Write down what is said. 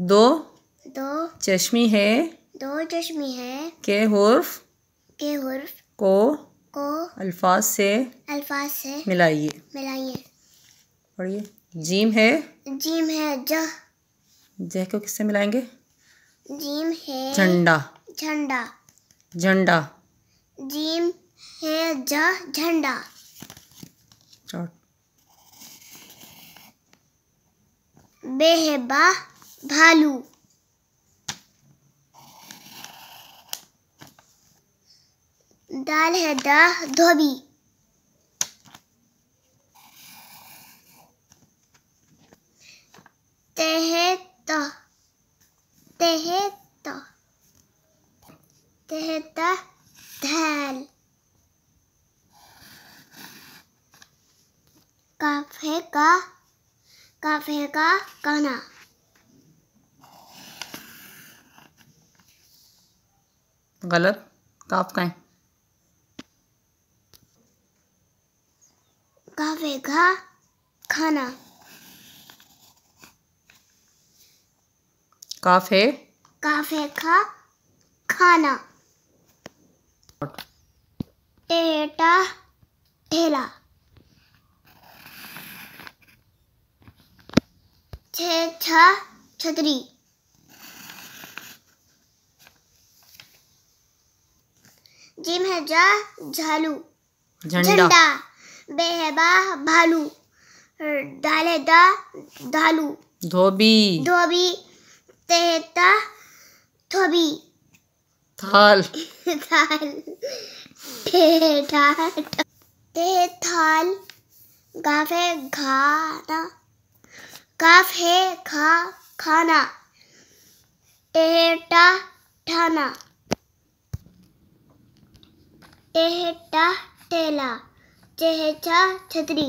दो दो चश्मी है दो चश्मी है के हर्फ के हर्फ को को अल्फाज से अल्फाज से मिलाइए मिलाइए पढ़िए जीम है जीम है जह जह को किससे मिलाएंगे जीम है झंडा झंडा झंडा जीम है जह झंडा बे है बा भालू दाल है दा धोबी धैल तो, तो, तो काफे का काफे का कहना गलर काफ का है काफेगा खाना काफे काफे खा खाना टेटा ठेला छे छा छतरी जिम है जा झालू झंडा बे है बा भालू डाले दा धालू धोबी धोबी तेहता थोबी थाल थाल ठेठा ते थाल गाफ है घाना गाफ है खा खाना टेटा ठाना एहटा टेला चेहचा छतरी